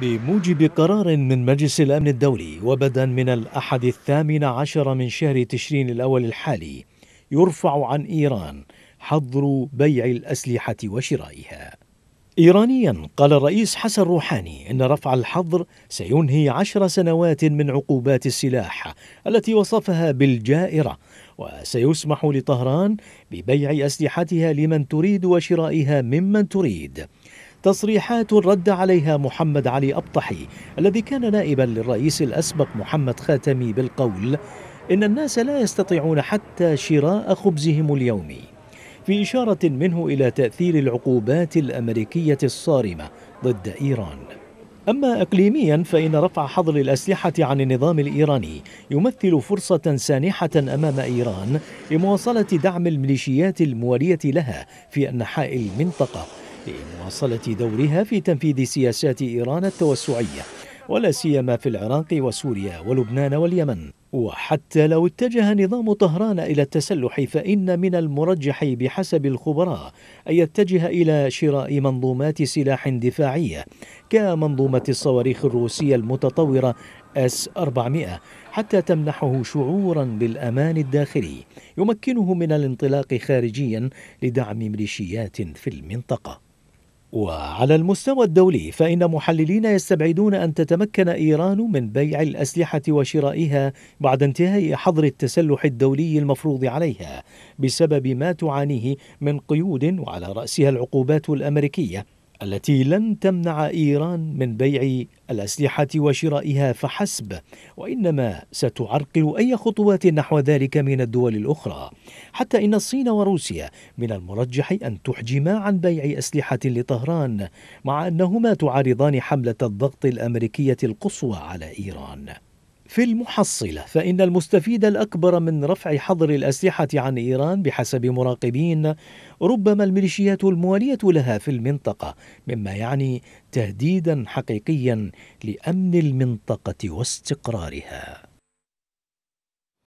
بموجب قرار من مجلس الأمن الدولي وبدا من الأحد الثامن عشر من شهر تشرين الأول الحالي يرفع عن إيران حظر بيع الأسلحة وشرائها إيرانيا قال الرئيس حسن روحاني إن رفع الحظر سينهي عشر سنوات من عقوبات السلاح التي وصفها بالجائرة وسيسمح لطهران ببيع أسلحتها لمن تريد وشرائها ممن تريد تصريحات رد عليها محمد علي أبطحي الذي كان نائبا للرئيس الأسبق محمد خاتمي بالقول إن الناس لا يستطيعون حتى شراء خبزهم اليومي في إشارة منه إلى تأثير العقوبات الأمريكية الصارمة ضد إيران أما إقليميا فإن رفع حظر الأسلحة عن النظام الإيراني يمثل فرصة سانحة أمام إيران لمواصلة دعم الميليشيات الموالية لها في أنحاء المنطقة لمواصلة دورها في تنفيذ سياسات إيران التوسعية ولا سيما في العراق وسوريا ولبنان واليمن وحتى لو اتجه نظام طهران إلى التسلح فإن من المرجح بحسب الخبراء أن يتجه إلى شراء منظومات سلاح دفاعية كمنظومة الصواريخ الروسية المتطورة اس 400 حتى تمنحه شعورا بالامان الداخلي يمكنه من الانطلاق خارجيا لدعم ميليشيات في المنطقه وعلى المستوى الدولي فإن محللين يستبعدون أن تتمكن إيران من بيع الأسلحة وشرائها بعد انتهاء حظر التسلح الدولي المفروض عليها بسبب ما تعانيه من قيود وعلى رأسها العقوبات الأمريكية التي لن تمنع ايران من بيع الاسلحه وشرائها فحسب وانما ستعرقل اي خطوات نحو ذلك من الدول الاخرى حتى ان الصين وروسيا من المرجح ان تحجما عن بيع اسلحه لطهران مع انهما تعارضان حمله الضغط الامريكيه القصوى على ايران في المحصلة فإن المستفيد الأكبر من رفع حظر الأسلحة عن إيران بحسب مراقبين ربما الميليشيات الموالية لها في المنطقة مما يعني تهديدا حقيقيا لأمن المنطقة واستقرارها